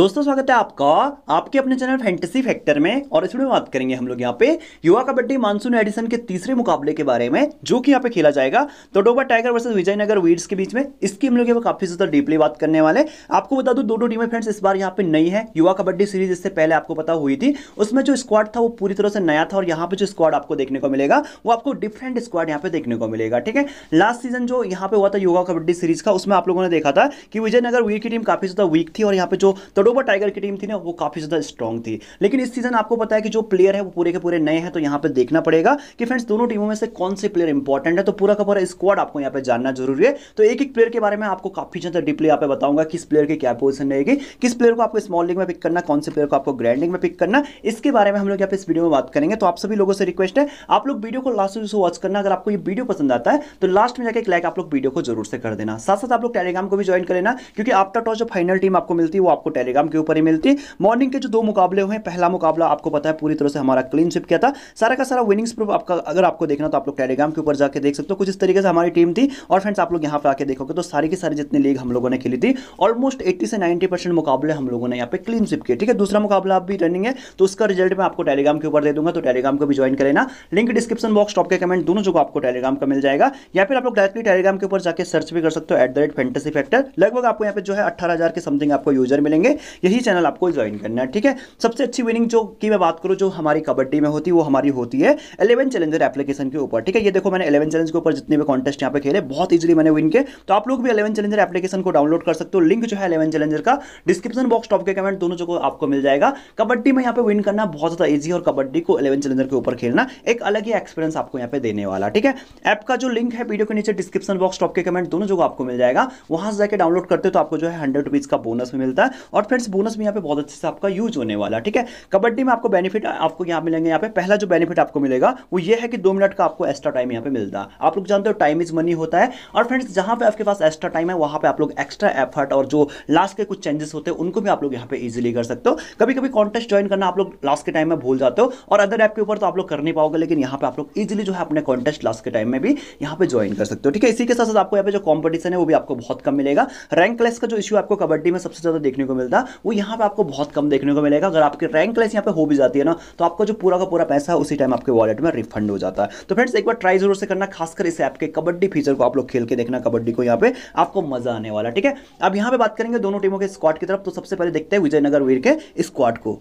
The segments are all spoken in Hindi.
दोस्तों स्वागत है आपका आपके अपने चैनल फैंटेसी फैक्टर में और इसमें बात करेंगे हम लोग यहाँ पे युवा कबड्डी मानसून एडिशन के तीसरे मुकाबले के बारे में जो कि यहाँ पे खेला जाएगा तो डोबा टाइगर वर्सेस विजयनगर वीड्स के बीच में इसकी हम लोग यहाँ काफी ज्यादा डीपली बात करने वाले आपको बता दो दोनों टीमें फ्रेंड्स इस बार यहाँ पे नई है युवा कबड्डी सीरीज इससे पहले आपको पता हुई थी उसमें जो स्क्वाड था वो पूरी तरह से नया था और यहाँ पे जो स्क्वाड आपको देखने को मिलेगा वो आपको डिफरेंट स्क्वाड यहाँ पे देखने को मिलेगा ठीक है लास्ट सीजन जो यहाँ पे हुआ था युवा कबड्डी सीरीज का उसमें आप लोगों ने देखा था कि विजयनगर वीड की टीम काफी ज्यादा वीक थी और यहाँ पे जो तड़ो मोरोवर टाइगर की टीम थी ना वो काफ़ी ज़्यादा स्ट्रॉन्ग थी लेकिन इस सीज़न आपको पता है कि जो प्लेयर है वो पूरे के पूरे नए हैं तो यहाँ पर देखना पड़ेगा कि फ्रेंड्स दोनों टीमों में से कौन से प्लेयर इंपॉर्टेंट है तो पूरा का पूरा स्क्वाड आपको यहाँ पर जानना जरूरी है तो एक एक प्लेयर के बारे में आपको काफ़ी ज़्यादा डीपली यहाँ पे बताऊंगा किस प्लेयर की क्या पोजिशन रहेगी किस प्लेयर को आपको स्मॉल लीग में पिक करना कौन से प्लेयर को आपको ग्रैंड लीग में पिक करना इसके बारे में हम लोग यहाँ पे इस वीडियो में बात करेंगे तो आप सभी लोगों से रिक्वेस्ट है आप लोग वीडियो को लास्ट से वॉच करना अगर आपको ये वीडियो पसंद आता है तो लास्ट में जाकर एक लाइक आप लोग वीडियो को जरूर से कर देना साथ साथ आप लोग टेलीग्राम को भी ज्वाइन कर लेना क्योंकि आपका टॉस जो फाइनल टीम आपको मिलती है वो आपको टेलीग्राम टेलीग्राम के ऊपर ही मिलती मॉर्निंग के जो दो मुकाबले हुए पहला मुकाबला आपको पता है पूरी तरह से हमारा क्लीन स्विप किया था सारा का सारा विनिंग्स प्रूफ आपका अगर आपको देखना तो आप लोग टेलीग्राम के ऊपर जाकर देख सकते हो कुछ इस तरीके से हमारी टीम थी और फ्रेंड्स आप लोग यहाँ पर आके देखोगे तो सारी की सारी जितनी लीग हम लोगों ने खेली थी ऑलमोस्ट एट्टी से नाइन्टी परसेंट मुकाबले हम लोगों ने यहाँ पे क्लीन स्विप किया ठीक है दूसरा मुकाबला आप भी रनिंग है तो उसका रिजल्ट मैं आपको टेलीग्राम के ऊपर दे दूंगा तो टेलीग्राम को भी ज्वाइन कर लेना लिंक डिस्क्रिप्शन बॉक्स टॉप के कमेंट दोनों जगह आपको टेलीग्राम का मिल जाएगा या फिर आप लोग डायरेक्टली टेलीग्राम के ऊपर जाकर सर्च भी कर सकते हो at the rate fantasy factor लगभग आपको यहाँ पे जो है अठारह के समथिंग आपको यूजर मिलेंगे यही चैनल आपको ज्वाइन करना है ठीक है सबसे अच्छी विनिंग जो की मैं बात करूँ जो हमारी कबड्डी में होती है वो हमारी होती है एलेवन चैलेंजर एप्लीकेशन के ऊपर ठीक है ये देखो मैंने एलेवन चैलेंज के ऊपर जितने भी कॉन्टेस्ट यहाँ पे खेले बहुत इजिली मैंने विन के तो आप लोग भी एलेवन चैलेंजर एप्लीकेशन को डाउनलोड कर सकते हो लिंक जो है एलेवन चैलेंजर का डिस्क्रिप्शन बॉक्स टॉप के कमेंट दोनों जो आपको मिल जाएगा कबड्डी में यहाँ पे विन करना बहुत ज़्यादा ईजी और कबड्डी को एलेवन चैलेंजर के ऊपर खेलना एक अलग ही एक्सपीरियंस आपको यहाँ पे देने वाला ठीक है ऐप का जो लिंक है वीडियो के नीचे डिस्क्रिप्शन बॉक्स टॉप के कमेंट दोनों जगह आपको मिल जाएगा वहां से जाकर डाउनलोड करते हो तो आपको जो है हंड्रेड रुपीज़ का बोनस भी मिलता है और फ्रेंड्स बोनस भी यहाँ पे बहुत अच्छे से आपका यूज होने वाला ठीक है कबड्डी में आपको बेनिफिट आपको यहाँ मिलेंगे यहाँ पे पहला जो बेनिफिट आपको मिलेगा वो ये है कि दो मिनट का आपको एक्स्ट्रा टाइम यहाँ पे मिलता है आप लोग जानते हो टाइम इज मनी होता है और फ्रेंड्स जहाँ पे आपके पास एक्स्ट्रा टाइम है वहाँ पे आप लोग एक्स्ट्रा एफर्ट और जो लास्ट के कुछ चेंजेस होते हैं उनको भी आप लोग यहाँ पे इजिली कर सकते हो कभी कभी कॉन्टेस्ट ज्वाइन करना आप लोग लास्ट के टाइम में भूल जाते हो और अदर ऐप के ऊपर तो आप लोग कर नहीं पाओगे लेकिन यहाँ पे आप लोग इजिली जो है अपने कॉन्टेस्ट लास्ट के टाइम में भी यहाँ पे ज्वाइन कर सकते हो ठीक है इसी के साथ साथ आपको यहाँ पे जो कॉम्पिटिशन है वो भी आपको बहुत कम मिलेगा रैंक क्लेस का जो इशू आपको कबड्डी में सबसे ज्यादा देखने को मिलता है वाला वो यहाँ पर आपको बहुत कम देखने को मिलेगा अगर आपकी रैंक लेस यहाँ पर हो भी जाती है ना तो आपका जो पूरा का पूरा पैसा उसी टाइम आपके वॉलेट में रिफंड हो जाता है तो फ्रेंड्स एक बार ट्राई जरूर से करना खासकर इस ऐप के कबड्डी फीचर को आप लोग खेल के देखना कबड्डी को यहाँ पे आपको मजा आने वाला ठीक है अब यहाँ पे बात करेंगे दोनों टीमों के स्क्वाड की तरफ तो सबसे पहले देखते हैं विजयनगर वीर के स्क्वाड को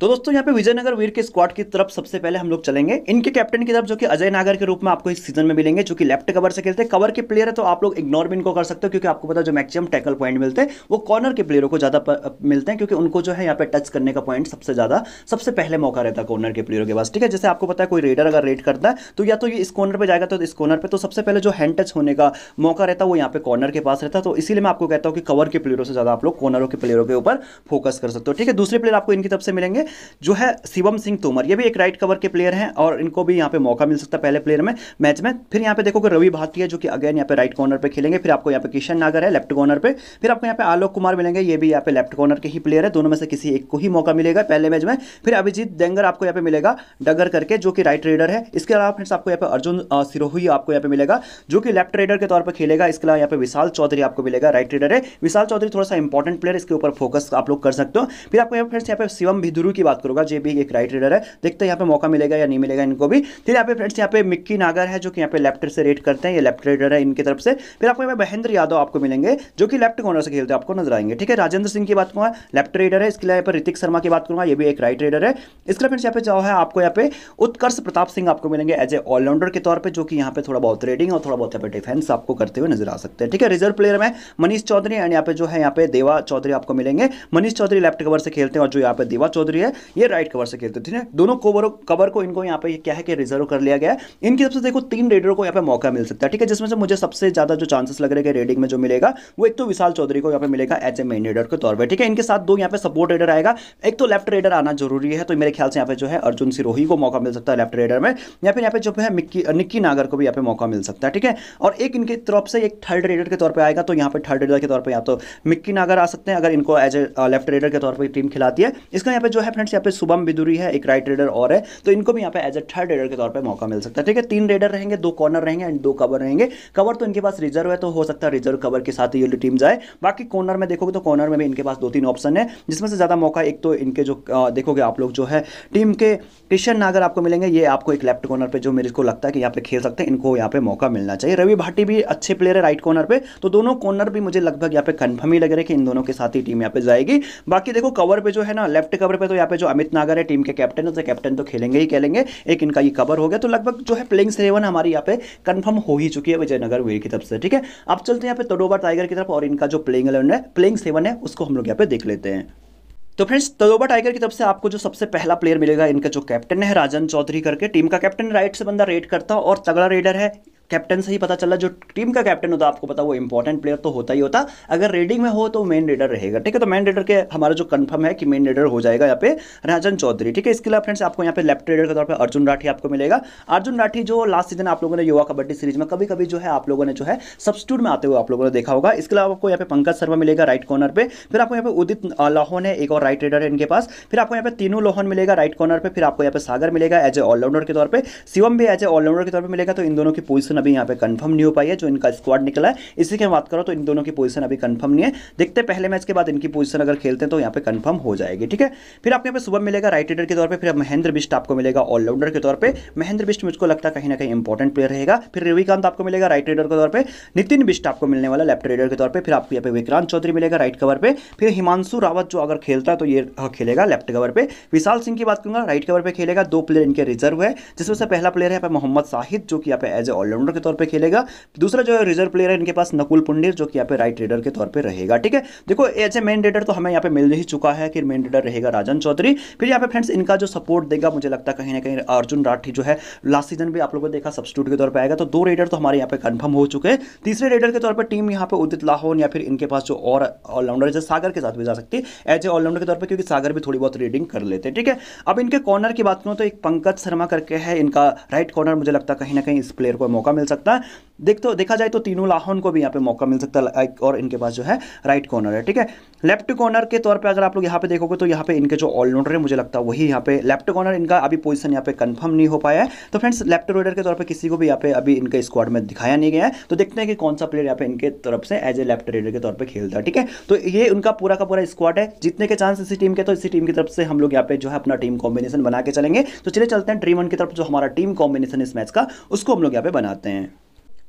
तो दोस्तों यहाँ पे विजयनगर वीर के स्क्वाड की तरफ सबसे पहले हम लोग चलेंगे इनके कैप्टन की तरफ जो कि अजय नागर के रूप में आपको इस सीजन में मिलेंगे जो कि लेफ्ट कवर से खेलते हैं कवर के प्लेयर है तो आप लोग इग्नोर भी इनको कर सकते हो क्योंकि आपको पता जो मैक्सिमम टैकल पॉइंट मिलते हैं वो कॉर्नर के प्लेयरों को ज्यादा मिलते हैं क्योंकि उनको जो है यहाँ पे टच करने का पॉइंट सबसे ज्यादा सबसे पहले मौका रहता है कॉर्नर के प्लेयरों के पास ठीक है जैसे आपको पता है कोई रेडर अगर रेड करता है तो या तो ये इस कॉर्नर पर जाएगा तो इस कॉर्नर पर तो सबसे पहले जो हैंड टच होने का मौका रहता है वो यहाँ पे कॉर्नर के पास रहता है तो इसीलिए मैं आपको कहता हूँ कि कवर के प्लेयरों से ज्यादा आप लोग कॉर्नरों के प्लेयरों के ऊपर फोकस कर सकते हो ठीक है दूसरे प्लेयर आपको इनकी तरफ से मिलेंगे जो है शिवम सिंह तोमर ये भी एक राइट कवर के प्लेयर हैं और इनको भी यहाँ पे मौका मिल सकता है पहले प्लेयर में मैच में फिर यहाँ पे देखोगे रवि भाटिया जो कि अगेन यहाँ पे राइट कॉर्नर पे खेलेंगे फिर आपको यहाँ पे किशन नागर है लेफ्ट कॉर्नर पे फिर आपको यहाँ पे आलोक कुमार मिलेंगे ये भी यहाँ पे लेफ्ट कॉर्नर के ही प्लेयर है दोनों में से किसी एक को ही मौका मिलेगा पहले मैच में फिर अभिजीत देंगर आपको यहाँ पे मिलेगा डगर करके जो कि राइट रेडर है इसके अलावा फ्रेंड्स आपको यहाँ पे अर्जुन सिरोही आपको यहाँ पे मिलेगा जो कि लेफ्ट रेडर के तौर पर खेलेगा इसके अलावा यहाँ पे विशाल चौधरी आपको मिलेगा राइट रेडर है विशाल चौधरी थोड़ा सा इंपॉर्टेंट प्लेयर इसके ऊपर फोकस आप लोग कर सकते हो फिर आपको यहाँ फ्रेंड्स यहाँ पे शिवम भिदुरू की बात करूंगा जे भी एक राइट रीडर है देखते हैं यहाँ पे मौका मिलेगा या नहीं मिलेगा इनको भी फिर यहाँ पे फ्रेंड्स यहाँ पे मिक्की नागर है जो कि यहाँ पे लेफ्ट से रेट करते हैं ये लेफ्ट रीडर है इनकी तरफ से फिर आपको यहाँ पे महेंद्र यादव आपको मिलेंगे जो कि लेफ्ट कॉर्नर से खेलते आपको नजर आएंगे ठीक है राजेंद्र सिंह की बात करूँगा लेफ्ट रीडर है इसके लिए यहाँ पर ऋतिक शर्मा की बात करूँगा ये भी एक राइट रीडर है इसके लिए फ्रेंड्स यहाँ पे जो है आपको यहाँ पे उत्कर्ष प्रताप सिंह आपको मिलेंगे एज ए ऑलराउंडर के तौर पर जो कि यहाँ पे थोड़ा बहुत रेडिंग और थोड़ा बहुत यहाँ पे डिफेंस आपको करते हुए नजर आ सकते हैं ठीक है रिजर्व प्लेयर में मनीष चौधरी एंड यहाँ पे जो है यहाँ पे देवा चौधरी आपको मिलेंगे मनीष चौधरी लेफ्ट कवर से खेलते हैं और जो यहाँ पे देवा चौधरी है ये राइट कवर से खेलते ठीक है दोनों कोवर कवर को इनको यहाँ पे क्या है कि रिजर्व कर लिया गया है इनकी सबसे देखो तीन रेडरों को यहाँ पे मौका मिल सकता है ठीक है जिसमें से मुझे सबसे ज्यादा जो चांसेस लग रहे हैं रेडिंग में जो मिलेगा वो एक तो विशाल चौधरी को यहाँ पे मिलेगा एज ए मेन रेडर के तौर पर ठीक है इनके साथ दो यहाँ पे सपोर्ट रेडर आएगा एक तो लेफ्ट रेडर आना जरूरी है तो मेरे ख्याल से यहाँ पे जो है अर्जुन सिरोही को मौका मिल सकता है लेफ्ट रेडर में या फिर यहाँ पे जो है निक्की नागर को भी यहाँ पे मौका मिल सकता है ठीक है और एक इनके तरफ से एक थर्ड रेडर के तौर पर आएगा तो यहाँ पे थर्ड रेडर के तौर पर या तो मिक्की नागर आ सकते हैं अगर इनको एज ए लेफ्ट रेडर के तौर पर टीम खिलाती है इसका यहाँ पे जो है फ्रेंड्स यहाँ पे शुभम बिदुरी है एक राइट रेडर और है तो इनको भी यहाँ पे एज ए थर्ड रेडर के तौर पर मौका मिल सकता है ठीक है तीन रेडर रहेंगे दो कॉर्नर रहेंगे एंड दो कवर रहेंगे कवर तो इनके पास रिजर्व है तो हो सकता है रिजर्व कवर के साथ ही ये टीम जाए बाकी कॉर्नर में देखोगे तो कॉर्नर में भी इनके पास दो तीन ऑप्शन है जिसमें से ज़्यादा मौका एक तो इनके जो देखोगे आप लोग जो है टीम के किशन नागर आपको मिलेंगे ये आपको एक लेफ्ट कॉर्नर पर जो मेरे को लगता है कि यहाँ पे खेल सकते हैं इनको यहाँ पे मौका मिलना चाहिए रवि भाटी भी अच्छे प्लेयर है राइट कॉर्नर पर तो दोनों कॉर्नर भी मुझे लगभग यहाँ पे कन्फर्म ही लग रहे हैं कि इन दोनों के साथ ही टीम यहाँ पे जाएगी बाकी देखो कवर पे जो है ना लेफ्ट कवर पे तो यहाँ पे जो अमित नागर है टीम के कैप्टन उसे कैप्टन तो खेलेंगे ही खेलेंगे एक इनका ये कवर हो गया तो लगभग जो है प्लेइंग सेवन हमारी यहाँ पे कन्फर्म हो ही चुकी है विजयनगर वीर की तरफ से ठीक है अब चलते हैं यहाँ पे तडोबर टाइगर की तरफ और इनका जो प्लेइंग इलेवन है प्लेइंग सेवन है उसको हम लोग यहाँ पे देख लेते हैं तो फ्रेंड्स तलोबा टाइगर की तरफ से आपको जो सबसे पहला प्लेयर मिलेगा इनका जो कैप्टन है राजन चौधरी करके टीम का कैप्टन राइट से बंदा रेड करता और तगड़ा रेडर है कैप्टन से ही पता चला जो टीम का कैप्टन होता आपको पता वो इंपॉर्टेंट प्लेयर तो होता ही होता अगर रेडिंग में हो तो मेन रेडर रहेगा ठीक है तो मेन रेडर के हमारा जो कंफर्म है कि मेन रेडर हो जाएगा यहाँ पे राजन चौधरी ठीक है इसके अलावा फ्रेंड्स आपको यहाँ पे लेफ्ट रेडर के तौर पर अर्जुन राठी आपको मिलेगा अर्जुन राठी जो लास्ट सीजन आप लोगों ने युवा कबड्डी सीरीज में कभी कभी जो है आप लोगों ने जो है सब्सिट्यूट में आते हुए आप लोगों ने देखा होगा इसके अलावा आपको यहाँ पे पंकज शर्मा मिलेगा राइट कॉर्नर पर फिर आपको यहाँ पे उदित लोहन है एक और राइट रेडर है इनके पास फिर आपको यहाँ पे तीनू लोहन मिलेगा राइट कॉर्नर पर फिर आपको यहाँ पे सागर मिलेगा एज ए ऑलराउंडर के तौर पर शिवम भी एज ए ऑलराउंडर के तौर पर मिलेगा तो इन दोनों की पोजिशन अभी यहाँ पे कंफर्म नहीं हो पाई है जो इनका स्क्वाड निकला है इसी की बात करो तो इन दोनों की पोजीशन अभी कंफर्म नहीं है देखते पहले मैच के बाद इनकी पोजीशन अगर खेलते हैं तो यहाँ पे कंफर्म हो जाएगी ठीक है फिर आपके यहाँ पे सुबह मिलेगा राइट एडर के तौर पर फिर महेंद्र बिस्ट आपको मिलेगा ऑलराउंडर के तौर पर महेंद्र बिस्ट मुझको लगता है कहीं ना कहीं इंपॉर्टेंट प्लेयर रहेगा फिर रविकांत आपको मिलेगा राइट एडर के तौर पर नितिन बिस्ट आपको मिलने वाला लेफ्ट एडर के तौर पर फिर आपको यहाँ पे विक्रांत चौधरी मिलेगा राइट कवर पर फिर हिमांशु रावत जो अगर खेलता है तो ये हाँ, खेलेगा लेफ्ट कवर पर विशाल सिंह की बात करूंगा राइट कवर पर खेलेगा दो प्लेयर इनके रिजर्व है जिसमें से पहला प्लेयर है मोहम्मद साहिद जो कि यहाँ पे एज ए ऑलराउंडर ऑलराउंडर के तौर पर खेलेगा दूसरा जो है रिजर्व प्लेयर है इनके पास नकुल पुंडिर जो कि यहाँ पे राइट रेडर के तौर पर रहेगा ठीक है देखो एज ए मेन रेडर तो हमें यहाँ पे मिल ही चुका है कि मेन रेडर रहेगा राजन चौधरी फिर यहाँ पे फ्रेंड्स इनका जो सपोर्ट देगा मुझे लगता है कहीं ना कहीं अर्जुन राठी जो है लास्ट सीजन भी आप लोगों ने देखा सब्सिट्यूट के तौर पर आएगा तो दो रेडर तो हमारे यहाँ पे कन्फर्म हो चुके हैं तीसरे रेडर के तौर पर टीम यहाँ पे उदित लाहौन या फिर इनके पास जो और ऑलराउंडर जैसे सागर के साथ भी जा सकती है एज ए ऑलराउंडर के तौर पर क्योंकि सागर भी थोड़ी बहुत रीडिंग कर लेते हैं ठीक है अब इनके कॉर्नर की बात करूँ तो एक पंकज शर्मा करके है इनका राइट कॉर्नर मुझे लगता है कहीं ना कहीं इस प्लेयर को मौका मिल सकता है देख तो देखा जाए तो तीनों लाहौन को भी यहाँ पे मौका मिल सकता है और इनके पास जो है राइट कॉर्नर है ठीक है लेफ्ट कॉर्नर के तौर पे अगर आप लोग यहाँ पे देखोगे तो यहाँ पे इनके जो ऑलराउंडर है मुझे लगता है वही यहाँ पे लेफ्ट कॉर्नर इनका अभी पोजीशन यहाँ पे कंफर्म नहीं हो पाया है तो फ्रेंड्स लेफ्ट रोडर के तौर पर किसी को भी यहाँ पे अभी इनके स्क्वाड में दिखाया नहीं गया है तो देखते हैं कि कौन सा प्लेयर यहाँ पे इनके तरफ से एज ए लेफ्ट रेडर के तौर पर खेलता है ठीक है तो ये उनका पूरा का पूरा स्क्वाड है जितने के चांस इसी टीम के तो इसी टीम की तरफ से हम लोग यहाँ पे जो है अपना टीम कॉम्बिनेशन बना के चलेंगे तो चले चलते हैं ड्रीम वन की तरफ जो हमारा टीम कॉम्बिनेशन इस मैच का उसको हम लोग यहाँ पे बनाते हैं something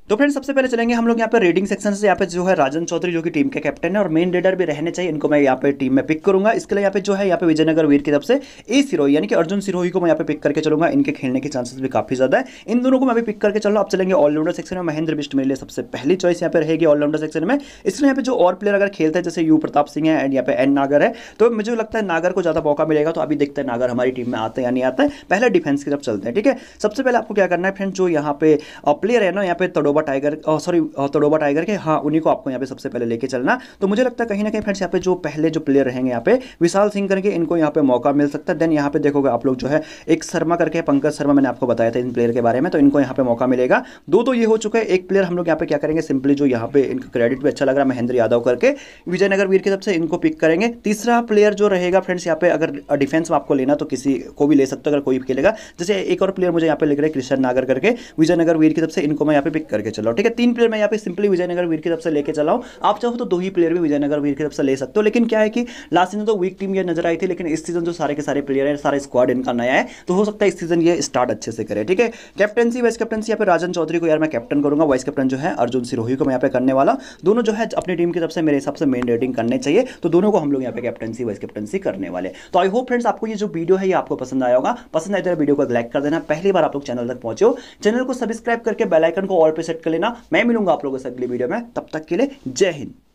तो फ्रेंड सबसे पहले चलेंगे हम लोग यहाँ पे रेडिंग सेक्शन से यहाँ पे जो है राजन चौधरी जो कि टीम के कैप्टन है और मेन रेडर भी रहने चाहिए इनको मैं यहाँ पे टीम में पिक करूंगा इसके लिए यहाँ पे जो है यहाँ पे विजयनगर वीर की तरफ से ए सिरोही यानी कि अर्जुन सिरोही को मैं यहाँ पे पिक करके चलूंगा इनके खेलने के चांसेस भी काफी ज्यादा है इन दोनों को मैं भी पिक करके चल रहा आप चलेंगे ऑलराउंडर सेक्शन में महेंद्र बिस्ट मेरे लिए सबसे पहली चॉइस यहाँ पे रहेगी ऑलराउंडर सेक्शन में इसलिए यहाँ पे जो और प्लेयर अगर खेलते हैं जैसे यू प्रताप सिंह है एंड यहाँ पे एन नागर है तो मुझे लगता है नागर को ज्यादा मौका मिलेगा तो अभी देखते हैं नागर हमारी टीम में आते हैं या नहीं आते है पहले डिफेंस की तरफ चलते हैं ठीक है सबसे पहले आपको क्या करना है फ्रेंड जो यहाँ पे प्लेयर है ना यहाँ पे Tadoba Tadoba tiger sorry Tadoba tiger के हाँ उन्हीं को आपको यहाँ पे सबसे पहले लेके चलना तो मुझे लगता है कहीं ना कहीं फ्रेंड्स यहाँ पे जो पहले जो प्लेयर रहेंगे यहाँ पे विशाल सिंह करके इनको यहाँ पे मौका मिल सकता है देन यहाँ पे देखोगे आप लोग जो है एक शर्मा करके पंकज शर्मा मैंने आपको बताया था इन प्लेयर के बारे में तो इनको यहाँ पे मौका मिलेगा दो तो ये हो चुका है एक प्लेयर हम लोग यहाँ पे क्या करेंगे सिंपली जो यहाँ पे इनका क्रेडिट भी अच्छा लग रहा है महेंद्र यादव करके विजयनगर वीर की तरफ से इनको पिक करेंगे तीसरा प्लेयर जो रहेगा फ्रेंड्स यहाँ पे अगर डिफेंस में आपको लेना तो किसी को भी ले सकते हो अगर कोई भी खेलेगा जैसे एक और प्लेयर मुझे यहाँ पे लिख रहे हैं कृष्ण नागर करके विजयनगर वीर की तरफ से इनको मैं यहाँ पे पिक करके लेके चलाओ ठीक है तीन प्लेयर मैं यहाँ पे सिंपली विजयनगर वीर की तरफ से लेके चलाओ आप चाहो तो दो ही प्लेयर भी विजयनगर वीर की तरफ से ले सकते हो लेकिन क्या है कि लास्ट सीजन तो वीक टीम ये नजर आई थी लेकिन इस सीजन जो सारे के सारे प्लेयर है सारे स्क्वाड इनका नया है तो हो सकता है इस सीजन ये स्टार्ट अच्छे से करे ठीक है कैप्टनसी वाइस कैप्टनसी यहाँ पर राजन चौधरी को यार मैं कैप्टन करूंगा वाइस कैप्टन जो है अर्जुन सिरोही को मैं यहाँ पे करने वाला दोनों जो है अपनी टीम की तरफ से मेरे हिसाब से मेन रेटिंग करने चाहिए तो दोनों को हम लोग यहाँ पे कैप्टनसी वाइस कैप्टनसी करने वाले तो आई होप फ्रेंड्स आपको ये जो वीडियो है ये आपको पसंद आया होगा पसंद आया तो वीडियो को लाइक कर देना पहली बार आप लोग चैनल तक पहुंचे हो चैनल को सब्सक्राइब करके बेल आइकन को ऑल पे सेट कर लेना मैं मिलूंगा आप लोगों से अगली वीडियो में तब तक के लिए जय हिंद